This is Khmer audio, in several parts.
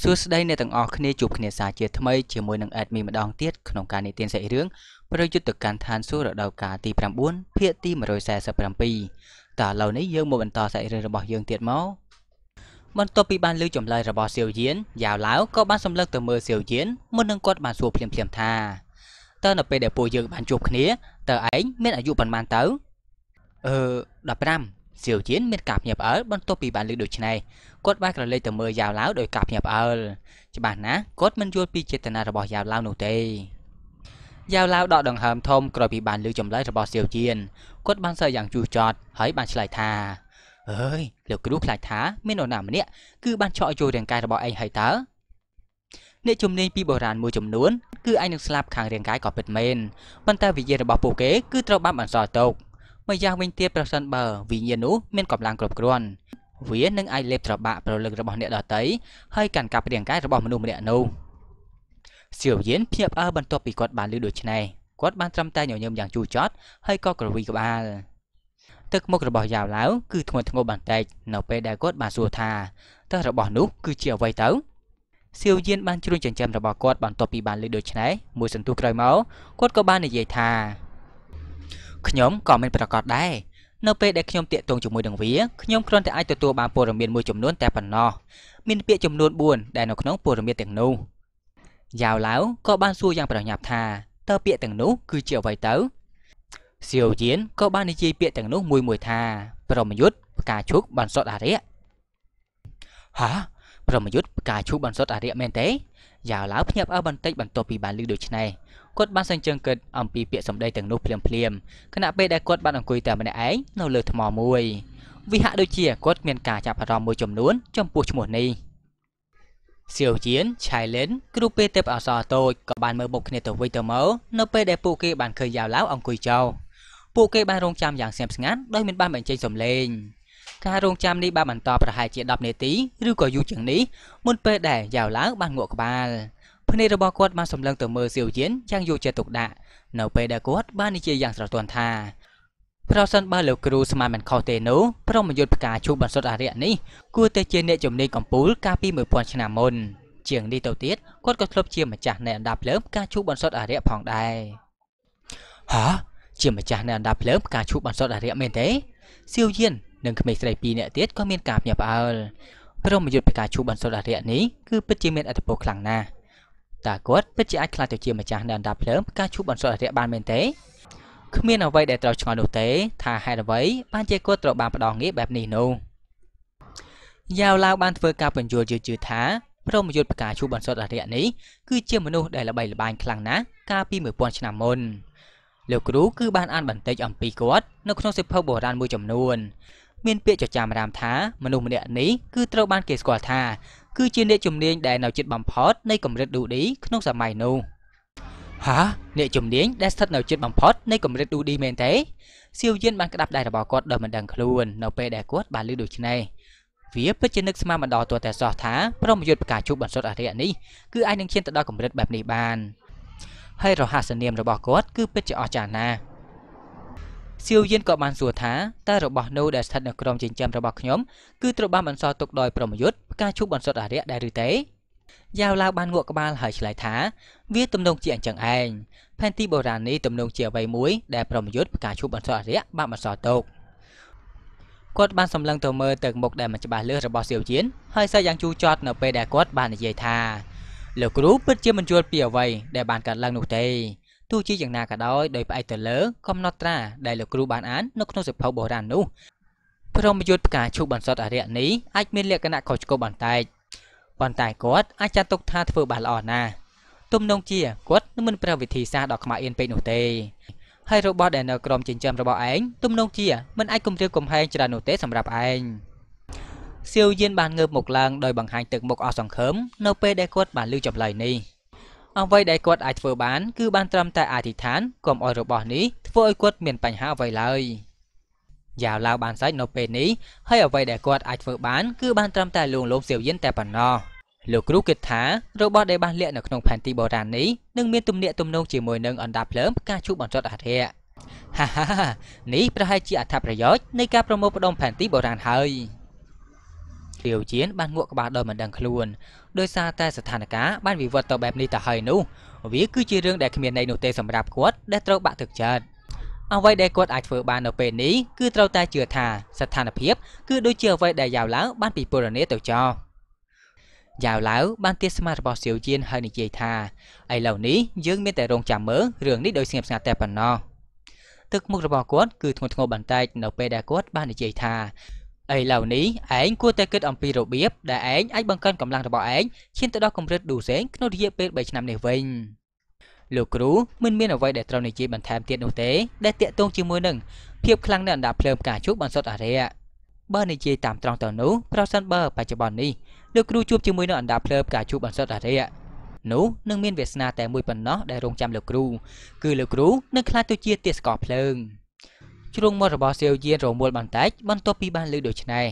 សួស្តីអ្នកទាំងអស់គ្នាជួបគ្នាសាជាថ្មីជាមួយនឹង Admin ម្ដងទៀតក្នុងការនិទានសាច់រឿងប្រយុទ្ធកម្មឋានសួគ៌រដូវកាលទី9ភាគទី147តើឥឡូវនេះយើងមកបន្តសាច់រឿងរបស់យើងទៀតមកបន្ទាប់ពីបានលើចម្លើយរបស់សៀវយានយ៉ាវឡាវក៏បានសម្លឹងទៅមើលសៀវយានមុននឹងគាត់បានសួរភ្លាមៗថាតើនៅពេលដែលពួកយើងបានជួបគ្នាតើឯងមានអាយុប៉ុន្មានទៅអឺ15សៀវជៀនមានការភ្ញាក់ផ្អើលបន្ទាប់ពីបានឮដូច្នេះគាត់បានក្រឡេកទៅមើលយ៉ាវឡាវដោយការភ្ញាក់ផ្អើលច្បាស់ណាស់គាត់មិនយល់ពីចេតនារបស់យ៉ាវឡាវនោះទេយ៉ាវឡាវដកដង្ហើមធំក្រោយពីបានឮចម្លើយរបស់សៀវជៀនគាត់បានសើយ៉ាងជុះចត់ហើយបានឆ្លើយថាអើយលោកគ្រូខ្លាចថាមាននរណាម្នាក់គឺ បានឆក់ចូលរាងកាយរបស់ឯងហើយតើអ្នកជំនាញពីបុរាណមួយចំនួនគឺឯងនឹងស្លាប់ខាងរាងកាយក៏ពិតមែនប៉ុន្តែវិញ្ញាណរបស់ពួកគេគឺត្រូវបានបន្សល់ទុកម្យ៉ាងវិញទៀតប្រសិនបើវិញ្ញាណនោះមានកម្លាំងគ្រប់គ្រាន់វានឹងអាចលេបត្របាក់ប្រលឹករបស់អ្នកដតីហើយកាន់កាប់រាងកាយរបស់មនុស្សម្នាក់នោះសៀវយានភ្ញាក់ផ្អើលបន្ទាប់ពីគាត់បានឮដូច្នេះគាត់បានត្រឹមតែញញឹមយ៉ាងជូរចត់ហើយក៏ក្រវីក្បាលទឹកមុខរបស់យ៉ាវឡាវគឺធ្ងន់ធ្ងរបន្តិចនៅពេលដែលគាត់បានសួរថាតើរបស់នោះគឺជាអ្វីទៅសៀវយានបានជ្រួញចិញ្ចឹមរបស់គាត់បន្ទាប់ពីបានឮដូច្នេះមួយសន្ទុះក្រោយមកគាត់ក៏បាននិយាយថាខ្ញុំក៏មិនប្រកាសដែរនៅពេលដែលខ្ញុំតាក់ទងជាមួយនឹងវាខ្ញុំគ្រាន់តែអាចទទួលបានព័ត៌មានមួយចំនួនតែប៉ុណ្ណោះមានពាក្យចំនួន4ដែលនៅក្នុងព័ត៌មានទាំងនោះយ៉ាវឡាវក៏បានសួរយ៉ាងប្រញាប់ថាតើពាក្យទាំងនោះគឺជាអ្វីទៅសៀវយៀនក៏បាននិយាយពាក្យទាំងនោះ មួយមួយថា ប្រមយុទ្ធផ្កាឈូកបានសុតអរិយហាប្រមយុទ្ធផ្កាឈូកបានសុតអរិយមែនទេយ៉ាវឡាវភ្ញាក់ផ្អើលបន្តិចបន្ទាប់ពីបានឮដូច្នេះគាត់បានសញ្ជឹងគិតអំពីពាក្យសម្ដីទាំងនោះភ្លាមភ្លាមខណៈពេលដែលគាត់បានអង្គុយតែម្នាក់ឯងនៅលើថ្មមួយវាហាក់ដូចជាគាត់មានការចាប់អារម្មណ៍មួយចំនួនចំពោះឈ្មោះនេះសៀវជៀន Challenge គ្រូពេទ្យទេពអសរតូចក៏បានមើលមុខគ្នាទៅវិញទៅមកនៅពេលដែលពួកគេបានឃើញយ៉ាវឡាវអង្គុយចោលពួកគេបានរងចាំយ៉ាងស្ងៀមស្ងាត់ដោយមិនបានបញ្ចេញសំឡេងការរងចាំនេះបានបន្តប្រហែលជា10នាទីឬក៏យូរជាងនេះមុនពេលដែលយ៉ាវឡាវបានងក់ក្បាលភ្នែករបស់គាត់បានសម្លឹងទៅមើលសៀវយានយ៉ាងយកចិត្តទុកដាក់នៅពេលដែលគាត់បាននិយាយយ៉ាងស្រទន់ថាប្រសិនបើលោកគ្រូស្មានមិនខុសទេនោះព្រមយុទ្ធផ្កាជួបបន្សុទ្ធអារិយនេះគួរតែជាអ្នកជំនាញកម្ពុជាកាលពី1000ឆ្នាំមុនជាងនេះទៅទៀតគាត់ក៏ធ្លាប់ជាម្ចាស់នៃអណ្ដាប់ភ្លើងផ្កាឈូកបន្សុទ្ធអារិយផងដែរហាជាម្ចាស់នៃអណ្ដាប់ភ្លើងផ្កាឈូកបន្សុទ្ធអារិយមែនទេសៀវយាននិងក្មេងស្រីពីរនាក់ទៀតក៏មានការភ្ញាក់ផ្អើលព្រមយុទ្ធផ្កាឈូកបន្សុទ្ធអារិយនេះគឺពិតជាមានអត្ថប្រយោជន៍ខ្លាំងណាស់តើគាត់ពិតជាអាចខ្លាចទៅជាម្ចាស់នៅអណ្ដាតភ្លើងផ្កាឈូកបន្សុទ្ធអរិយបានមែនទេគ្មានអ្វីដែលត្រូវឆ្ងល់នោះទេ ថាហេតុអ្វីបានជាគាត់ត្រូវបានផ្ដងងារបែបនេះនោះយ៉ាវឡាវបានធ្វើការបញ្យល់យឺតៗថាព្រមយុទ្ធផ្កាឈូកបន្សុទ្ធអរិយនេះគឺជាមនុស្សដែលល្បីល្បាញខ្លាំងណាស់កាលពី1000ឆ្នាំមុនលោកគ្រូគឺបានអានបន្តិចអំពីគាត់នៅក្នុងសៀវភៅបុរាណមួយចំនួនមានពាក្យចចាមរាមថាមនុស្សម្នាក់នេះគឺត្រូវបានគេស្គាល់ថាគឺជាអ្នកជំនាញដែលនៅជិតបំផុតនៃកម្រិត DUD ក្នុង សម័យនោះហាអ្នកជំនាញដែលស្ថិតនៅជិតបំផុតនៃកម្រិត DUD មែនទេសៀវយិនបាន ក្តាប់ដៃរបស់គាត់ដោយមិនដឹងខ្លួននៅពេលដែលគាត់បានឮដូច្នេះវាពិតជានឹកស្មានមិនដល់ទោះតែសោះថាប្រមយុទ្ធប្រកាសជួបបន្សុទ្ធអរិយនេះគឺអាចនឹងឈានទៅដល់កម្រិតបែបនេះបាន ហើយរហស្សនាមរបស់គាត់គឺពិតជាអស្ចារ្យណាស់សៀវយៀនក៏បានសួរថាតើរបស់នោះដែលស្ថិតនៅក្រោមចិញ្ចើមរបស់ខ្ញុំគឺត្រូវបានបន្សល់ទុកដោយប្រមយុទ្ធផ្កាឈូកបន្សុទ្ធអារ្យដែរឬទេយ៉ាវឡាវបានងក់ក្បាលហើយឆ្លើយថាវាទំនងជាអញ្ចឹងឯងផែនទីបុរាណនេះទំនងជាអ្វីមួយដែលប្រមយុទ្ធផ្កាឈូកបន្សុទ្ធអារ្យបានបន្សល់ទុកគាត់បានសម្លឹងទៅមើលទៅមុខដែលមិនច្បាស់លឺរបស់សៀវយៀនហើយសើចយ៉ាងជូរចត់នៅពេលដែលគាត់បាននិយាយថាលោកគ្រូពិតជាមិនយល់ពីអ្វីដែលបានកើតឡើងនោះទេទោះជាយ៉ាងណាក៏ដោយដោយផ្អែកទៅលើកំណត់ត្រាដែលលោកគ្រូបានអាននៅក្នុងសៀវភៅបុរាណនោះព្រមយុទ្ធផ្កាឈូកបន្សុតអរិយនេះអាចមានលក្ខណៈខុសឆ្គងបន្តិចប៉ុន្តែគាត់អាចចាត់ទុកថាធ្វើបានល្អណាស់ទំនងជាគាត់នឹងមិនប្រើវិធីសាស្ត្រដ៏ខ្មាស់អៀនពេកនោះទេហើយរបស់ដែលនៅក្រមចិញ្ចឹមរបស់ឯងទំនងជាមិនអាចគំរាមកំហែងច្រើននោះទេសម្រាប់ឯងសៀវយានបានងើបមកឡើងដោយបង្ហាញទឹកមុខអស់សង្ឃឹមនៅពេលដែលគាត់បានលើចម្លើយនេះ។អ្វីដែលគាត់អាចធ្វើបានគឺបានត្រឹមតែអធិដ្ឋានកុំឲ្យរបស់នេះធ្វើឲ្យគាត់មានបញ្ហាអ្វីឡើយយ៉ាវឡាវបានស្រេចនៅពេលនេះហើយអ្វីដែលគាត់អាចធ្វើបានគឺបានត្រឹមតែលួងលោមសៀវយិនតែប៉ុណ្ណោះលោកគ្រូគិតថារបស់ដែលបានលាក់នៅក្នុងផែនទីបុរាណនេះនឹងមានទំនាក់ទំនងជាមួយនឹងអណ្ដាភ្លើងផ្កាឈូកបញ្ចុតអរិយហាហានេះប្រហែលជាអត្ថប្រយោជន៍នៃការប្រមូលផ្ដុំផែនទីបុរាណហើយ។លាវជាបានងក់ក្បាលដោយមិនដឹងខ្លួនដោយសារតែស្ថានភាពបានវិវត្តទៅបែបនេះទៅហើយនោះវាគឺជារឿងដែលគ្មានន័យនោះទេសម្រាប់គាត់ដែលត្រូវបាក់ទឹកចិត្តអ្វីដែលគាត់អាចធ្វើបាននៅពេលនេះគឺត្រូវតែជឿថា ស្ថានភាពគឺដូចជាអ្វីដែលយ៉ាវឡាវបានពិពណ៌នាទៅចោលយ៉ាវឡាវបានទាសស្មារតីរបស់សៀវជៀនហើយនិយាយថាឥឡូវនេះយើងមានតែរងចាំមើលរឿងនេះដោយស្ងៀមស្ងាត់តែប៉ុណ្ណោះទឹកមុខរបស់គាត់គឺធ្ងន់ធ្ងរបន្តិចនៅពេលដែលគាត់បាននិយាយថាឥឡូវនេះឯងគួរតែគិតអំពីរបៀបដែលឯងអាចបង្កើនកម្លាំងរបស់ឯងឈានទៅដល់កម្រិតឌូសេងក្នុងរយៈពេល3ឆ្នាំនេះវិញលោកគ្រូមិនមានអ្វីដែលត្រូវនិយាយបន្ថែមទៀតនោះទេដែលតាក់ទងជាមួយនឹងភាពខ្លាំងនៃអណ្ដាតភ្លើងផ្កាជក់បានសុទ្ធអរិយបើនិយាយតាមត្រង់ទៅនោះប្រសិនបើបច្ចុប្បន្ននេះលោកគ្រូជួបជាមួយនឹងអណ្ដាតភ្លើងផ្កាជក់បានសុទ្ធអរិយនោះនឹងមានវាសនាតែមួយប៉ុណ្ណោះដែលរងចាំលោកគ្រូគឺលោកគ្រូនឹងខ្លាចទៅជាទាសកោភ្លើង។ជ្រុងមាត់របស់សៀវយានរមួលបន្តិចបន្ទាប់ពីបានឮដូច្នេះ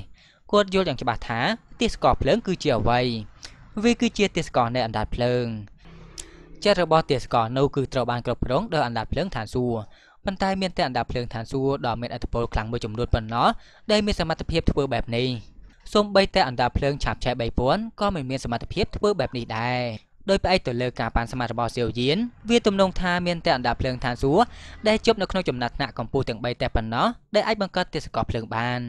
គាត់យល់យ៉ាងច្បាស់ថាទាសករភ្លើងគឺជាអ្វីវាគឺជាទាសករនៃអណ្ដាតភ្លើងចិត្តរបស់ទាសករនោះគឺត្រូវបានគ្រប់គ្រងដោយអណ្ដាតភ្លើងឋានសួគ៌ប៉ុន្តែមានតែអណ្ដាតភ្លើងឋានសួគ៌ដ៏មានឥទ្ធិពលខ្លាំងមួយចំនួនប៉ុណ្ណោះដែលមានសមត្ថភាពធ្វើបែបនេះសូម្បីតែអណ្ដាតភ្លើងឆាបឆេះ3000ក៏មិនមានសមត្ថភាពធ្វើបែបនេះដែរដោយផ្អែកទៅលើការប៉ាន់ស្មានរបស់សៀវយៀនវាទំនងថាមានតែអណ្ដាតភ្លើងឋានសួគ៌ដែលជប់នៅក្នុងចំណាត់ថ្នាក់កម្ពុជាទាំង3តែប៉ុណ្ណោះដែលអាចបង្កើតទេសកលភ្លើងបាន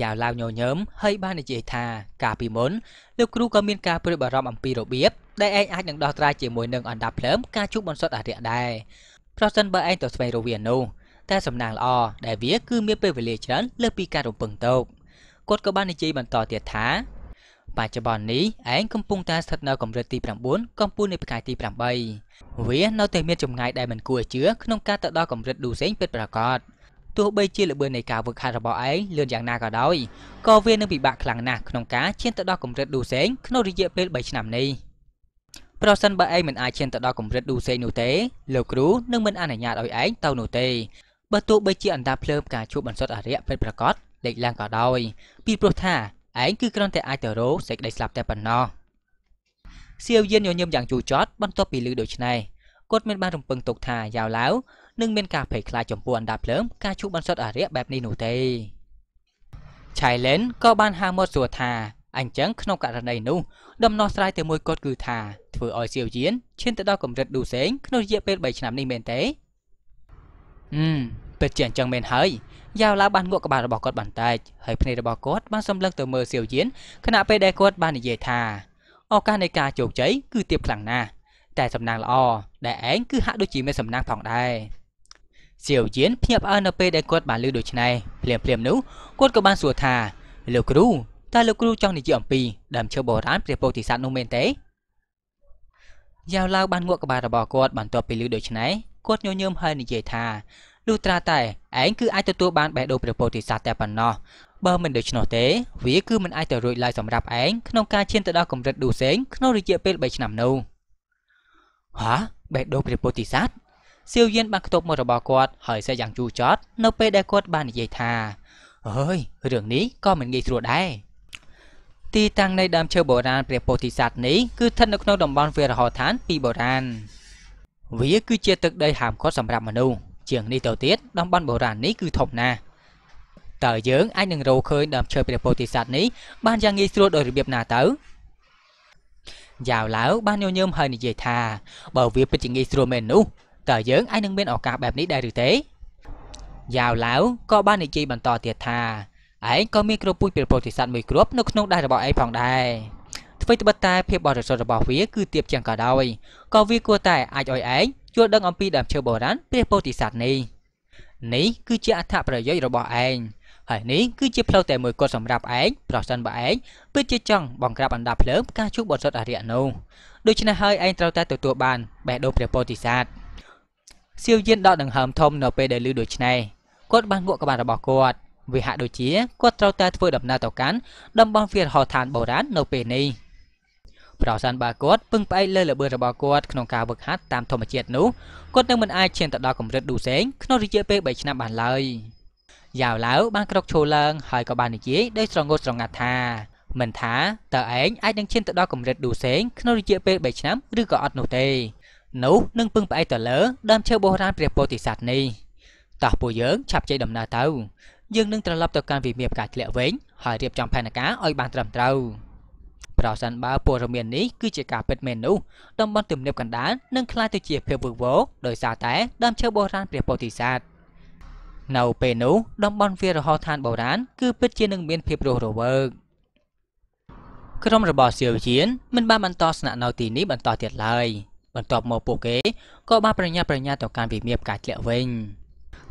ចៅឡាវញញើមហើយបាននិយាយថា កាលពីមុនលោកគ្រូក៏មានការព្រួយបារម្ភអំពីរបៀបដែលឯងអាចនឹងដោះស្រាយជាមួយនឹងអណ្ដាតភ្លើងការជួបបន្សុទ្ធអរិយដែរប្រសិនបើឯងទៅស្វែងរកវានោះតែសំណាងល្អដែលវាគឺមានពេលវេលាច្រើនលើសពីការរំពឹងទុកគាត់ក៏បាននិយាយបន្តទៀតថាបច្ចុប្បន្ននេះឯងកំពុងតែស្ថិតនៅកម្រិតទី9កំពូលនៃផ្កាយទី8វានៅតែមានចម្ងាយដែលមិនគួរជឿក្នុងការទៅដល់កម្រិតឌូសេងពិតប្រាកដទោះបីជាល្បឿននៃការវឹកហាត់របស់ឯងលឿនយ៉ាងណាក៏ដោយក៏វានឹងពិបាកខ្លាំងណាស់ក្នុងការឈានទៅដល់កម្រិតឌូសេងក្នុងរយៈពេល3ឆ្នាំនេះប្រសិនបើឯងមិនអាចឈានទៅដល់កម្រិតឌូសេងនោះទេលោកគ្រូនឹងមិនអនុញ្ញាតឲ្យឯងទៅនោះទេបើទោះបីជាអណ្ដាតភ្លើងការជួបបន្សុតអរិយពិតប្រាកដលេចឡើងក៏ដោយ ពីព្រោះថាឯងគឺគ្រាន់តែអាចទៅរកសេចក្តីស្លាប់តែប៉ុណ្ណោះសៀវយានញញឹមយ៉ាងជូរចត់បន្ទាប់ពីឮដូច្នេះគាត់មានបានរំពឹងទុកថាយ៉ាវឡាវនឹងមានការភ័យខ្លាចចំពោះអណ្ដាតភ្លើងការឈូសបន្សុទ្ធអារ្យបែបនេះនោះទេ Challenge ក៏បានហាមាត់សួរថាអញ្ចឹងក្នុងករណីនោះដំណោះស្រាយតែមួយគត់គឺថាធ្វើឲ្យសៀវយានឈានទៅដល់កម្រិតឌូសេងក្នុងរយៈពេល3ឆ្នាំនេះមែនទេអឺពិតជាអញ្ចឹងមែនហើយយ៉ាវឡាវបានងក់ក្បាលរបស់គាត់បន្តិចហើយភ្នែករបស់គាត់បានសម្លឹងទៅមើលសៀវយានខណៈពេលដែលគាត់បាននិយាយថាឱកាសនៃការជោគជ័យគឺទាបខ្លាំងណាស់តែសំណាងល្អដែលឯងគឺហាក់ដូចជាមានសំណាងផងដែរសៀវយានភ្ញាក់ផ្អើលនៅពេលដែលគាត់បានឮដូច្នេះភ្លាមភ្លាមនោះគាត់ក៏បានសួរថាលោកគ្រូតើលោកគ្រូចង់និយាយអំពីដើមឈើបុរាណព្រះពោធិសត្វនោះមែនទេយ៉ាវឡាវបានងក់ក្បាលរបស់គាត់បន្ទាប់ពីឮដូច្នេះគាត់ញញើមហើយនិយាយថាលុះត្រាតែឯងគឺអាចទទួលបានបេះដូងព្រះពោធិសត្វតែប៉ុណ្ណោះបើមិនដូច្នោះទេវាគឺមិនអាចទៅរួចឡើយសម្រាប់ឯងក្នុងការឈានទៅដល់កម្រិតឌូសេងក្នុងរយៈពេល3ឆ្នាំនោះហាបេះដូងព្រះពោធិសត្វសៀវយានបានខ្ទប់មករបស់គាត់ហើយសេះយ៉ាងជូរចត់នៅ ពេលដែលគាត់បាននិយាយថាអើយរឿងនេះក៏មិនងាយស្រួលដែរទីតាំងនៃដើមឈើបុរាណព្រះពោធិសត្វនេះគឺស្ថិតនៅក្នុងតំបន់វាលរហោឋាន ពីបុរាណវាគឺជាទឹកដីហាមឃាត់សម្រាប់មនុស្សជាងនេះទៅទៀតតំបន់បុរាណនេះគឺធំណាស់តើយើងអាចនឹងរកឃើញដើមឈើព្រះពោធិសត្វនេះបានយ៉ាងងាយស្រួលដោយរបៀបណាទៅយ៉ាវឡាវបានញញើមហើយនិយាយថាបើវាពិតជាងាយស្រួលមែននោះតើយើងអាចនឹងមានឱកាសបែបនេះដែរឬទេយ៉ាវឡាវក៏បាននិយាយបន្តទៀតថាឯងក៏មានគ្រូពូជព្រះពោធិសត្វមួយគ្រាប់នៅក្នុងដៃរបស់ឯងផងដែរអ្វីត្បិតតែភាពបរិសុទ្ធរបស់វាគឺទៀបជាងក៏ដោយក៏វាគួរតែអាចឲ្យឯងយល់ដឹងអំពីដើមឈើបុរាណព្រះពោធិសត្វនេះ នេះគឺជាអត្ថប្រយោជន៍របស់ឯងហើយនេះគឺជាផ្លូវតែមួយគត់សម្រាប់ឯងប្រសិនបើឯងពិតជាចង់បង្ក្រាបអណ្ដាតភ្លើងការជួបបទសុទ្ធអរិយនោះដូច្នេះហើយឯងត្រូវតែទទួលបានបេះដូងព្រះពោធិសត្វសៀវយានដកដង្ហើមធំនៅពេលដែលឮដូច្នេះគាត់បានងក់ក្បាលរបស់គាត់វាហាក់ដូចជាគាត់ត្រូវតែធ្វើដំណើរទៅកាន់តំបន់វាលហោឋានបុរាណនៅពេលនេះប្រសិនបើគាត់ពឹងផ្អែកលើល្បឿនរបស់គាត់ក្នុងការវឹកហាត់តាមធម្មជាតិនោះគាត់នឹងមិនអាចឈានទៅដល់កម្រិតឌូសេងក្នុងរយៈពេល3ឆ្នាំបានឡើយយ៉ាវឡាវបាន ក្រោកឈរឡើងហើយក៏បាននិយាយដោយស្រងត់ស្រងាត់ថា មិនថាតើឯងអាចនឹងឈានទៅដល់កម្រិតឌូសេង ក្នុងរយៈពេល3ឆ្នាំឬក៏អត់នោះទេនោះនឹងពឹងផ្អែកទៅលើដើមឈើបុរាណព្រះពោធិសត្វនេះតោះពួកយើងឆាប់ចេញដំណើរទៅយើងនឹងត្រឡប់ទៅកាន់វិមានផ្កាធ្លាក់វិញហើយរៀបចំផែនការឲ្យបានត្រឹមត្រូវ។ប្រសិនបើព័ត៌មាននេះគឺជាការពិតមែននោះតំបន់ទំនាបកណ្ដាលនឹងក្លាយទៅជាភាពវឹកវរដោយសារតែដើមឈើបុរាណព្រះពោធិសត្វនៅពេលនោះតំបន់វាលរហោឋានបុរាណគឺពិតជានឹងមានភាពរស់រវើកក្រុមរបស់សៀវជៀនមិនបានបន្តស្នាក់នៅទីនេះបន្តទៀតឡើយបន្ទាប់មកពួកគេក៏បានប្រញាប់ប្រញាល់ទៅកាន់វិមានផ្កាយធ្លាក់វិញ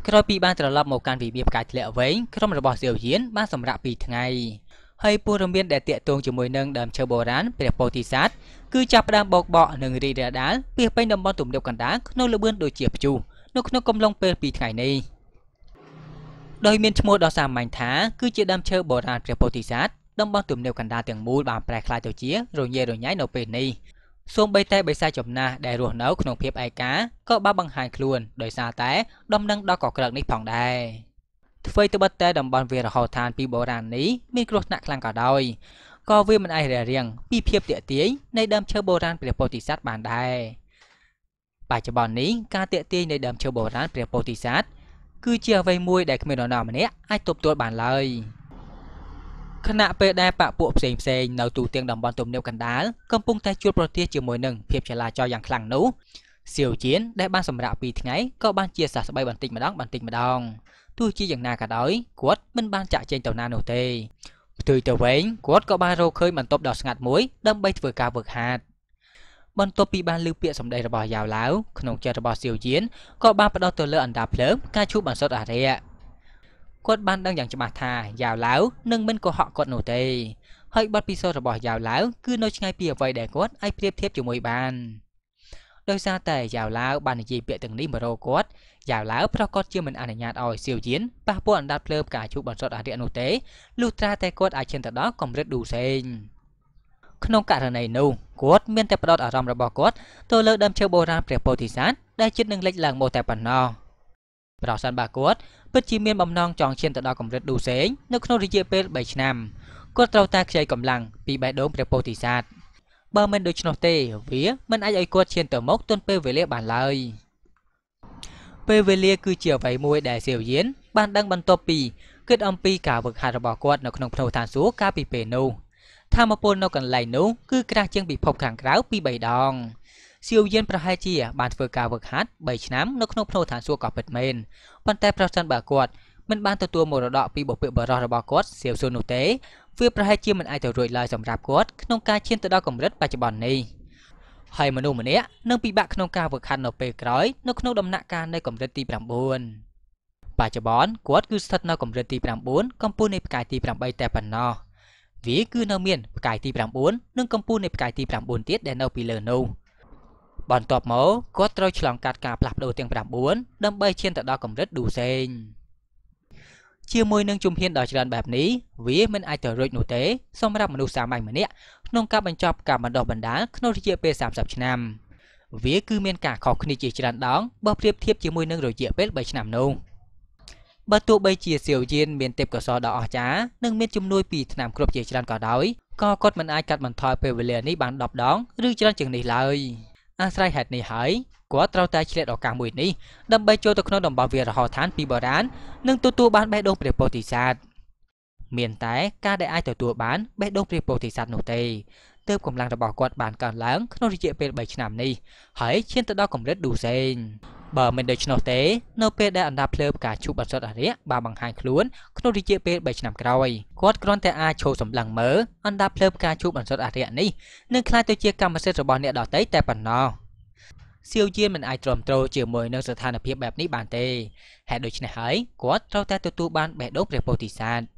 ក្រោយពីបានត្រឡប់មកកាន់វិមានផ្កាយធ្លាក់វិញក្រុមរបស់សៀវជៀនបានសម្រាក2ថ្ងៃហើយព័ត៌មានដែលតាក់ទងជាមួយនឹងដើមឈើបុរាណព្រះពោធិសត្វគឺចាប់ផ្ដើមបោកបក់និងរីករាលដាលពីពេញតំបន់ទំនាបកណ្ដាលក្នុងលបឿនដូចជាព្យុះនៅក្នុងកំឡុងពេល2ថ្ងៃនេះដោយមានឈ្មោះដ៏សាមញ្ញថា គឺជាដើមឈើបុរាណព្រះពោធិសត្វតំបន់ទំនាបកណ្ដាលទាំងមូលបានប្រែក្លាយទៅជារញ៉េរញ៉ៃនៅពេលនេះសូម្បីតែបិសាចចំណាស់ដែលរស់នៅក្នុងភាពឯកាក៏បានបង្ហាញខ្លួនដោយសារតែ ដំណឹងដ៏កក្រើកនេះផងដែរ។ថ្វីត្បិតតែតំបន់វាលរហោឋានពីបុរាណនេះមានគ្រោះថ្នាក់ខ្លាំងក៏ដោយក៏វាមិនអាចរារាំងពីភាពតាក់ទាញនៃដើមឈើបុរាណព្រះពោធិសត្វបានដែរបច្ចុប្បន្ននេះការតាក់ទាញនៃដើមឈើបុរាណព្រះពោធិសត្វគឺជាអ្វីមួយដែលគ្មាននរណាម្នាក់អាចទប់ទល់បានឡើយខណៈពេលដែលបពពួកផ្សេងផ្សេងនៅទូទាំងតំបន់ទំនាបកណ្ដាលកំពុងតែជួបប្រទះជាមួយនឹងភាពចលាចលយ៉ាងខ្លាំងនោះសៀវជៀនដែលបានសម្រាក2ថ្ងៃក៏បានជាសះស្បើយបន្តិចម្ដងបន្តិចម្ដងទោះជាយ៉ាងណាក៏ដោយគាត់មិនបានចាក់ចែងទៅណានោះទេផ្ទុយទៅវិញគាត់ក៏បានរកឃើញបន្ទប់ដ៏ស្ងាត់មួយដើម្បីធ្វើការហ្វឹកហាត់បន្ទាប់ពីបានលើពាក្យសម្ដីរបស់យ៉ាវឡាវក្នុងចិត្តរបស់សៀវជៀនក៏បានផ្ដោតទៅលើអណ្ដាភ្លើងការឈូសបន្សុទ្ធអារិយគាត់បានដឹងយ៉ាងច្បាស់ថាយ៉ាវឡាវនឹងមិនកុហកគាត់នោះទេហើយបទពិសោធន៍របស់យ៉ាវឡាវគឺនៅឆ្ងាយពីអ្វីដែលគាត់អាចប្រៀបធៀបជាមួយបានដោយសារតែយ៉ាវឡាវបាននិយាយពាក្យទាំងនេះមករកគាត់យ៉ាវឡាវប្រកាសជាមិនអនុញ្ញាតឲ្យសៀវយៀនប៉ះពាល់អណ្ដាតភ្លើផ្កាឈូកបន្សុទ្ធអរិយនោះទេលុះត្រាតែគាត់អាចឈានទៅដល់កម្រិតឌូសេងក្នុងករណីនោះគាត់មានតែផ្ដោតអារម្មណ៍របស់គាត់ទៅលើដើមឈើបុរាណព្រះពោធិសត្វដែលជិតនឹងលេចឡើងមកតែប៉ុណ្ណោះប្រសិនបើគាត់ពិតជាមានបំណងចង់ឈានទៅដល់កម្រិតឌូសេងនៅក្នុងរយៈពេល3ឆ្នាំគាត់ត្រូវតែខ្ចីកម្លាំងពីបេះដូងព្រះពោធិសត្វបើមិនដូច្នោះទេវាមិនអាចឲ្យគាត់ឈានទៅមុខទាន់ពេលវេលាបានឡើយ។ពេលវេលាគឺជាអ្វីមួយដែលសាវយានបានដឹងបន្ទាប់ពីគិតអំពីការវឹកហាត់របស់គាត់នៅក្នុងភ្នំឋានសួគ៌កាលពីពេលនោះធម្មពលនៅកន្លែងនោះគឺក្រាស់ជាងពិភពខាងក្រៅពី3ដងសៀវយានប្រហែលជាបានធ្វើការវឹកហាត់3ឆ្នាំនៅក្នុងភ្នំឋានសួគ៌ក៏ពិតមែនប៉ុន្តែប្រសិនបើគាត់មិនបានទទួលមរតកពីបុព្វបុរសរបស់គាត់សៀវស៊ុននោះទេវាប្រហែលជាមិនអាចទៅរួចឡើយសម្រាប់គាត់ក្នុងការឈានទៅដល់កម្រិតបច្ចុប្បន្ននេះ។ហើយមនុស្សម្នាក់នឹងពិបាកក្នុងការវឹកហាត់នៅពេលក្រោយនៅក្នុងដំណាក់កាលនៃកម្រិតទី9បច្ចុប្បន្នគាត់គឺស្ថិតនៅកម្រិតទី9កម្ពុជានៃផ្កាយទី8តែប៉ុណ្ណោះវាគឺនៅមានផ្កាយទី9និងកម្ពុជានៃផ្កាយទី9ទៀតដែលនៅពីលើនោះបន្ទាប់មកគាត់ត្រូវឆ្លងកាត់ការផ្លាស់ប្ដូរទាំង9ដើម្បីឈានទៅដល់កម្រិតឌូសេងជាមួយនឹងជំហានដ៏ច្រើនបែបនេះវាមិនអាចទៅរួចនោះទេសម្រាប់មនុស្សសាមញ្ញម្នាក់ក្នុងការបញ្ចប់ការបណ្ដុះបណ្ដាលក្នុងរយៈពេល30ឆ្នាំវាគឺមានការខុសគ្នាជាច្រើនដងបើប្រៀបធៀបជាមួយនឹងរយៈពេល3ឆ្នាំនោះបើទោះបីជាសៀវយានមានទេពកោសល្យដ៏អស្ចារ្យនិងមានជំនួយពីថ្នាំគ្រប់ជាច្រើនក៏ដោយក៏គាត់មិនអាចកាត់បន្ថយពេលវេលានេះបាន10ដងឬច្រើនជាងនេះឡើយអាស្រ័យហេតុនេះហើយគាត់ត្រូវតែឆ្លៀតឱកាសមួយនេះដើម្បីចូលទៅក្នុងតំបន់វាលរហោឋានពីបុរាណនិងទទួលបានបេះដូងព្រះពោធិសត្វមានតែការដែលអាចទទួលបានបេះដូងព្រះពោធិសត្វនោះទេទើបកម្លាំងរបស់គាត់បានកើនឡើងក្នុងរយៈពេល3ឆ្នាំនេះហើយឈានទៅដល់កម្រិតឌូសេងបើមិនដូច្នោះទេនៅពេលដែលអណ្ដាភ្លើផ្កាឈូកអសុតអរិយបានបង្ហាញខ្លួនក្នុងរយៈពេល3ឆ្នាំក្រោយគាត់គ្រាន់តែអាចឈោសម្លឹងមើលអណ្ដាភ្លើផ្កាឈូកអសុតអរិយនេះនឹងក្លាយទៅជាកម្មសិទ្ធិរបស់អ្នកដទៃតែប៉ុណ្ណោះសៀវជាមិនអាចទ្រាំទ្រជាមួយនឹងស្ថានភាពបែបនេះបានទេហេតុដូច្នេះហើយគាត់ត្រូវតែទទួលបានបេះដូងព្រះពោធិសត្វ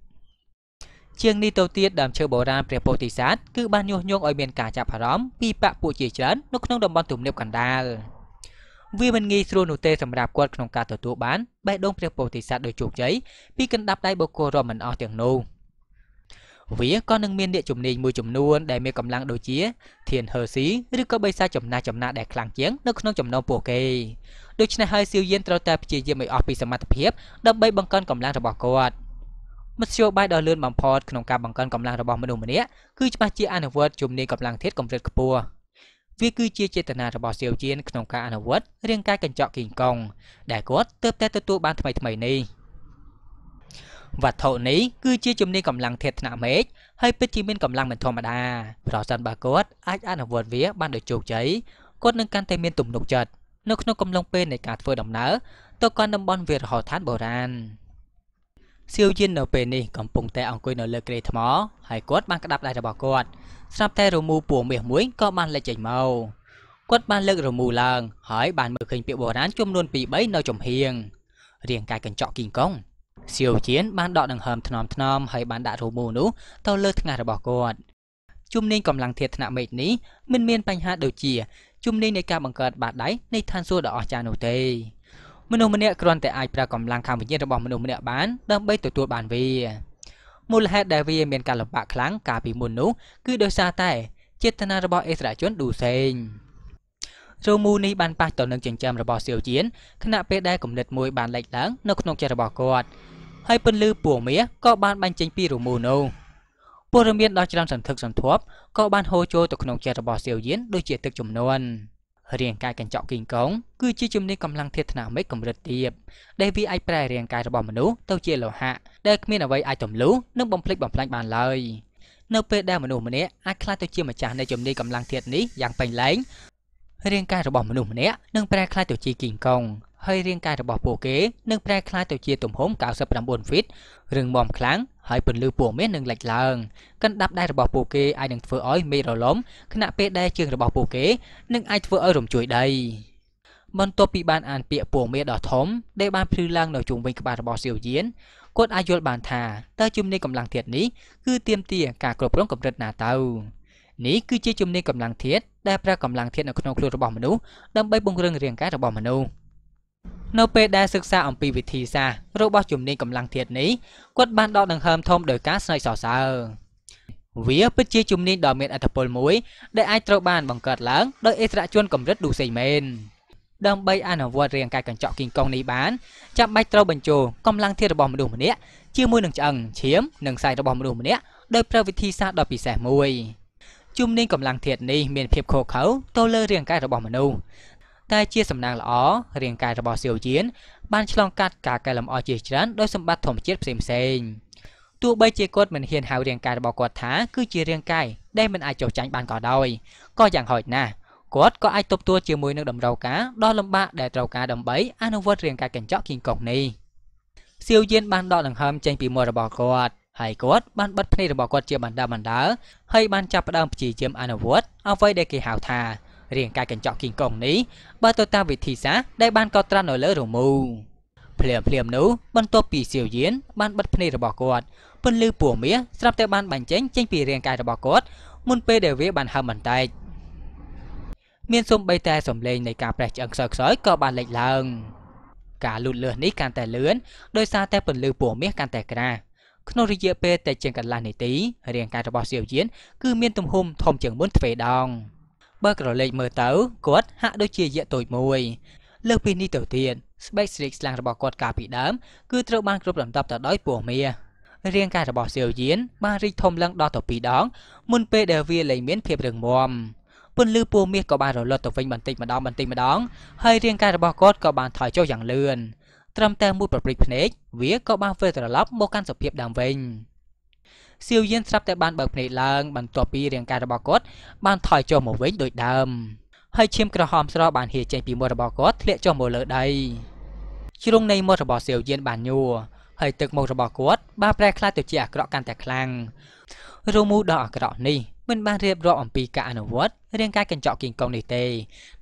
ជាងនេះទៅទៀតដើមឈើបុរាណព្រះពោធិសត្វគឺបានញុះញង់ឲ្យមានការចាប់អារម្មណ៍ពីបកពួកជាច្រើននៅក្នុងតំបន់ទំនាបកណ្ដាលវាមិនងាយស្រួលនោះទេសម្រាប់គាត់ក្នុងការទទួលបានបេះដូងព្រះពោធិសត្វដោយជោគជ័យពីកណ្ដាប់ដៃបុគ្គលរាប់មិនអស់ទាំងនោះវាក៏នឹងមានអ្នកជំនាញមួយចំនួនដែលមានកម្លាំងដូចជាធានហឺស៊ីឬក៏បិសាចចំណាស់ចំណាស់ដែលខ្លាំងជាងនៅក្នុងចំណោមពួកគេដូច្នេះហើយសៀវយានត្រូវតែព្យាយាមឲ្យអស់ពីសមត្ថភាពដើម្បីបង្កើនកម្លាំងរបស់គាត់មធ្យោបាយដ៏លឿនបំផុតក្នុងការបង្កើនកម្លាំងរបស់មនុស្សម្នាក់គឺច្បាស់ជាអនុវត្តជំនាញកម្លាំងធាតុកម្រិតខ្ពស់វាគឺជាចេតនារបស់សៀវជៀនក្នុងការអនុវត្តរាងកាយកញ្ចក់គីងកុងដែលគាត់ទើបតែទទួលបានថ្មីថ្មីនេះវត្ថុនេះគឺជាជំនាញកម្លាំងធាតុថ្នាក់មេឃហើយពិតជាមានកម្លាំងមិនធម្មតាប្រសិនបើគាត់អាចអនុវត្តវាបានដោយជោគជ័យគាត់នឹងកាន់តែមានទំនុកចិត្តនៅក្នុងកំឡុងពេលនៃការធ្វើដំណើរទៅកាន់តំបន់វាលរហោឋានបុរាណ។សៀវយិននៅពេលនេះកំពុងតែអង្គុយនៅលើគ្រែថ្មហើយគាត់បានក្តាប់ដៃរបស់គាត់ស្រាប់តែរមូពួងមាសមួយក៏បានលេចចេញមកគាត់បានលើករមូឡើងហើយបានមើលឃើញពាក្យបុរាណចំនួន2 3នៅចំហៀងរាងកាយកញ្ចក់គីងកុងសៀវជៀនបានដកដង្ហើមថ្នមថ្នមហើយបានដាក់រមូនោះទៅលើថ្ងាសរបស់គាត់ជំនាញកម្លាំងធាតុថ្នាក់មេឃនេះមិនមានបញ្ហាដូចជា ជំនាញនៃការបង្កើតបាតដៃនៃឋានសួគ៌ដ៏អស្ចារ្យនោះទេមនុស្សម្នាក់គ្រាន់តែអាចប្រើកម្លាំងខាងវិញ្ញាណរបស់មនុស្សម្នាក់បានដើម្បីទទួលបានវា មូលហេតុដែលវាមានការលំបាកខ្លាំងកាលពីមុននោះគឺដោយសារតែចេតនារបស់អិសរាជនឌូសេងរមូនេះបានប៉ះទៅនឹងចិញ្ចើមរបស់សៀវជៀនខណៈពេលដែលគំនិតមួយ បានលេចឡើងនៅក្នុងចិត្តរបស់គាត់ហើយពន្លឺពូមាក៏បានបាញ់ចេញពីរមូនោះព័ត៌មានដ៏ច្រើនសន្ធឹកសន្ធាប់ក៏បានហូរចូលទៅក្នុងចិត្តរបស់សៀវយៀនដូចជាទឹកចំនួនរាងកាយកញ្ចក់គីងកុងគឺជាជំនាញកម្លាំងធាតុថ្នាំមេកម្រិតទាបដែលវាអាចប្រែរាងកាយរបស់មនុស្សទៅជាលោហៈដែលគ្មានអ្វីអាចទម្លុះនិងបំភ្លេចបំផ្លាញបានឡើយនៅពេលដែលមនុស្សម្នាក់អាចក្លាយទៅជាម្ចាស់នៃជំនាញកម្លាំងធាតុនេះយ៉ាងពេញលេញរាងកាយរបស់មនុស្សម្នាក់នឹងប្រែក្លាយទៅជាគីងកុងហើយរាងកាយរបស់ពួកគេនឹងប្រែក្លាយទៅជាទំហំ99ហ្វីតរឹងមាំខ្លាំងហើយពន្លឺពណ៌មាសនឹងលិចឡើងកណ្ដាប់ដៃរបស់ពួកគេអាចនឹងធ្វើឲ្យមេឃរលំខណៈពេលដែលជើងរបស់ពួកគេនឹងអាចធ្វើឲ្យរំជួយដីបន្ទាប់ពីបានអានពាក្យពងមេដ៏ធំដែលបានភ្លឺឡើងនៅជុំវិញក្បាលរបស់សៀវយានគាត់អាចយល់បានថាតើជំនាញកម្លាំងធាតុនេះគឺទាមទារការគ្រប់គ្រងកម្រិតណាទៅនេះគឺជាជំនាញកម្លាំងធាតុដែលប្រើកម្លាំងធាតុនៅក្នុងខ្លួនរបស់មនុស្សដើម្បីពង្រឹងរាងកាយរបស់មនុស្សនៅពេលដែលសិក្សាអំពីវិធីសាស្ត្ររបស់ជំនាញកម្លាំងធាតុនេះគាត់បានដកដង្ហើមធំដោយការស្នើចសរសើរវាពិតជាជំនាញដ៏មានអត្ថពលមួយដែលអាចត្រូវបានបង្កើតឡើងដោយអិសរាជជនកម្រិតឌូសេមែនដើម្បីអនុវត្តរាងកាយកញ្ចក់គីងកុងនេះបានចាំបាច់ត្រូវបញ្ចូលកម្លាំងធាតុរបស់មនុស្សម្នាក់ជាមួយនឹងឆ្អឹងឈាមនិងសាយរបស់មនុស្សម្នាក់ដោយប្រើវិធីសាស្ត្រដ៏ពិសេសមួយជំនាញកម្លាំងធាតុនេះមានភាពខុសខើទៅលើរាងកាយរបស់មនុស្សតែជាសំណាងល្អរាងកាយរបស់សៀវជៀនបានឆ្លងកាត់ការកែលម្អជាច្រើនដោយសម្បត្តិធម្មជាតិផ្សេងៗទោះបីជាគាត់មិនហ៊ានហៅរាងកាយរបស់គាត់ថាគឺជារាងកាយដែលមិនអាចចុះចាញ់បានក៏ដោយក៏យ៉ាងហោចណាស់គាត់ក៏អាចទប់ទល់ជាមួយនឹងតម្រូវការដ៏លំបាកដែលត្រូវការដើម្បីអនុវត្តរាងកាយកញ្ចក់គីងកុងនេះសៀវយានបានដកដង្ហើមចេញពីមាត់របស់គាត់ហើយគាត់បានបិទភ្នែករបស់គាត់ជាបណ្ដាបណ្ដាហើយបានចាប់ផ្ដើមព្យាយាមអនុវត្តអ្វីដែលគេហៅថារាងកាយកញ្ចក់គីងកុងនេះបើទៅតាមវិធីសាស្ត្រដែលបានកត់ត្រានៅលើរមូលភ្លាមភ្លាមនោះបន្ទាប់ពីសៀវយានបានបិទភ្នែករបស់គាត់ពន្លឺពណ៌មាសស្រាប់តែបានបាញ់ចេញចេញពីរាងកាយរបស់គាត់មុនពេលដែលវាបានហើមបន្តិចមានសំបីតែសំឡេងនៃការប្រេះឆ្អឹងខ្សោយខ្សោយក៏បានលេចឡើងការលូតលាស់នេះកាន់តែលឿនដោយសារតែពន្លឺពណ៌មាសកាន់តែក្រាស់ក្នុងរយៈពេលតែជាងកន្លះនាទីរាងកាយរបស់សៀវយានគឺមានទំហំធំជាងមុនទ្វេដង។បើក្រឡេកមើលទៅគាត់ហាក់ដូចជាយៈតូចមួយលើសពីនេះទៅទៀតស្បែកស្រីកស្លាំងរបស់គាត់កាលពីដើមគឺត្រូវបានគ្រប់លំដាប់ទៅដោយពណ៌មាសរាងកាយរបស់សៀវយៀនបានរីកធំឡើងដល់ទៅ2ដងមុនពេលដែលវាលែងមានភាពរឹងមាំពន្លឺពណ៌មាសក៏បានរលត់ទៅវិញបន្តិចម្ដងបន្តិចម្ដង ហើយរាងកាយរបស់គាត់ក៏បានថយចុះយ៉ាងលឿនត្រឹមតែមួយប្រព្រឹត្តភ្នែកវាក៏បានវិលត្រឡប់មកកាន់សភាពដើមវិញសៀវយានស្រាប់តែបានបើកភ្នែកឡើង បន្ទាប់ពីរាងកាយរបស់គាត់បានថយចុះមកវិញដូចដើមហើយឈាមក្រហមស្រស់បានហៀចេញពីមាត់របស់គាត់ធ្លាក់ចុះមកលើដីជ្រុងនៃមាត់របស់សៀវយានបានញួរហើយទឹកមុខរបស់គាត់បានប្រែក្លាយទៅជាអាក្រក់កាន់តែខ្លាំងរមូដ៏អាក្រក់នេះមិនបានរៀបរាប់អំពីការអនុវត្តរាងកាយកញ្ចក់គីងកុងនេះទេ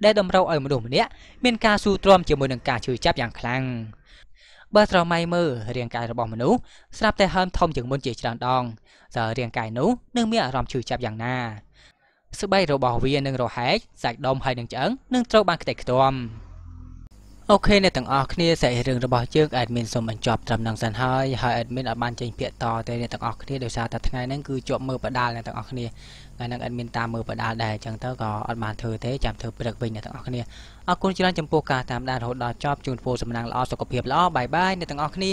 ដែលតម្រូវឲ្យមនុស្សម្នាក់មានការស៊ូទ្រាំជាមួយនឹងការឈឺចាប់យ៉ាងខ្លាំងបើស្រមៃមើលរាងកាយរបស់មនុស្សស្រាប់តែហើមធំជាងមុនជាច្រើនដងតើរាងកាយនោះនឹងមានអារម្មណ៍ឈឺចាប់យ៉ាងណាស្បែករបស់វានឹងរហែកសាច់ដុំហើយនឹងឆ្អឹងនឹងត្រូវបានខ្ទេចខ្ទាំអូខេអ្នកទាំងអស់គ្នាសាច់រឿងរបស់យើង admin សូមបញ្ចប់ត្រឹមនឹងសិនហើយហើយ admin អាចបានចេញពាក្យតទៅអ្នកទាំងអស់គ្នាដោយសារតែថ្ងៃហ្នឹងគឺជាប់មើលបដាលអ្នកទាំងអស់គ្នាថ្ងៃហ្នឹងអត់មានតាមមើលបដាលដែរអញ្ចឹងទៅក៏អត់បានធ្វើទេចាំធ្វើព្រឹកវិញអ្នកទាំងអស់គ្នាអរគុណច្រើនចំពោះការតាមដានរហូតដល់ចប់ជូនពរសំណាងល្អសុខភាពល្អបាយបាយអ្នកទាំងអស់គ្នា